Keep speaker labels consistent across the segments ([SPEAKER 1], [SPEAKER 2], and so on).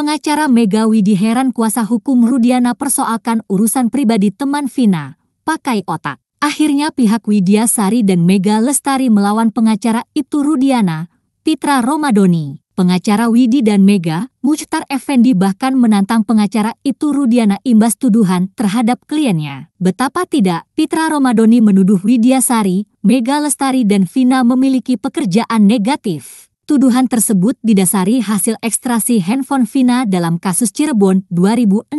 [SPEAKER 1] pengacara Mega Widi heran kuasa hukum Rudiana persoalkan urusan pribadi teman Vina, pakai otak. Akhirnya pihak Widya Sari dan Mega Lestari melawan pengacara itu Rudiana, Pitra Romadoni. Pengacara Widi dan Mega, Muchtar Effendi bahkan menantang pengacara itu Rudiana imbas tuduhan terhadap kliennya. Betapa tidak, Pitra Romadoni menuduh Widya Sari, Mega Lestari dan Vina memiliki pekerjaan negatif. Tuduhan tersebut didasari hasil ekstrasi handphone Vina dalam kasus Cirebon 2016.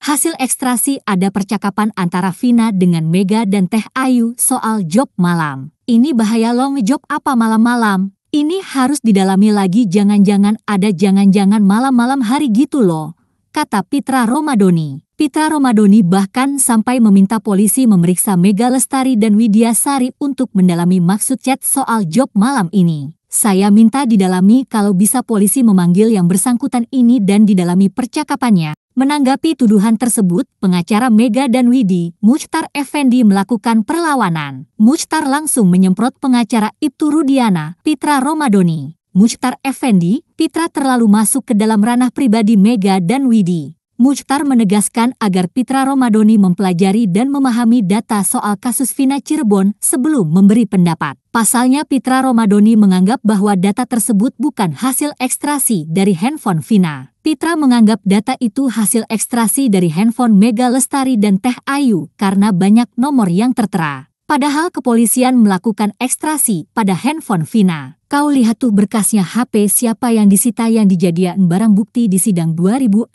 [SPEAKER 1] Hasil ekstrasi ada percakapan antara Vina dengan Mega dan Teh Ayu soal job malam. Ini bahaya long job apa malam-malam? Ini harus didalami lagi jangan-jangan ada jangan-jangan malam-malam hari gitu loh, kata Pitra Romadoni. Pitra Romadoni bahkan sampai meminta polisi memeriksa Mega Lestari dan Widya Sari untuk mendalami maksud chat soal job malam ini. Saya minta didalami kalau bisa polisi memanggil yang bersangkutan ini dan didalami percakapannya. Menanggapi tuduhan tersebut, pengacara Mega dan Widi, Muchtar Effendi melakukan perlawanan. Muchtar langsung menyemprot pengacara Ibtu Rudiana, Pitra Romadoni. Muchtar Effendi, Pitra terlalu masuk ke dalam ranah pribadi Mega dan Widi. Mujtar menegaskan agar Pitra Romadoni mempelajari dan memahami data soal kasus Vina Cirebon sebelum memberi pendapat. Pasalnya Pitra Romadoni menganggap bahwa data tersebut bukan hasil ekstrasi dari handphone Vina. Pitra menganggap data itu hasil ekstrasi dari handphone Mega Lestari dan Teh Ayu karena banyak nomor yang tertera. Padahal kepolisian melakukan ekstrasi pada handphone Vina. Kau lihat tuh berkasnya HP siapa yang disita yang dijadikan barang bukti di sidang 2016.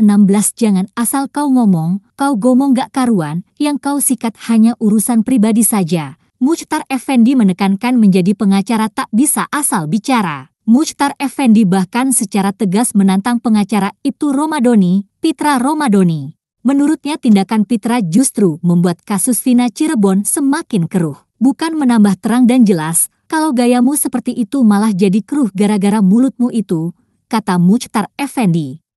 [SPEAKER 1] Jangan asal kau ngomong, kau gomong gak karuan, yang kau sikat hanya urusan pribadi saja. Muchtar Effendi menekankan menjadi pengacara tak bisa asal bicara. Muchtar Effendi bahkan secara tegas menantang pengacara itu Romadoni, Pitra Romadoni. Menurutnya tindakan Pitra justru membuat kasus Vina Cirebon semakin keruh. Bukan menambah terang dan jelas, kalau gayamu seperti itu malah jadi keruh gara-gara mulutmu itu, kata Muchtar Effendi.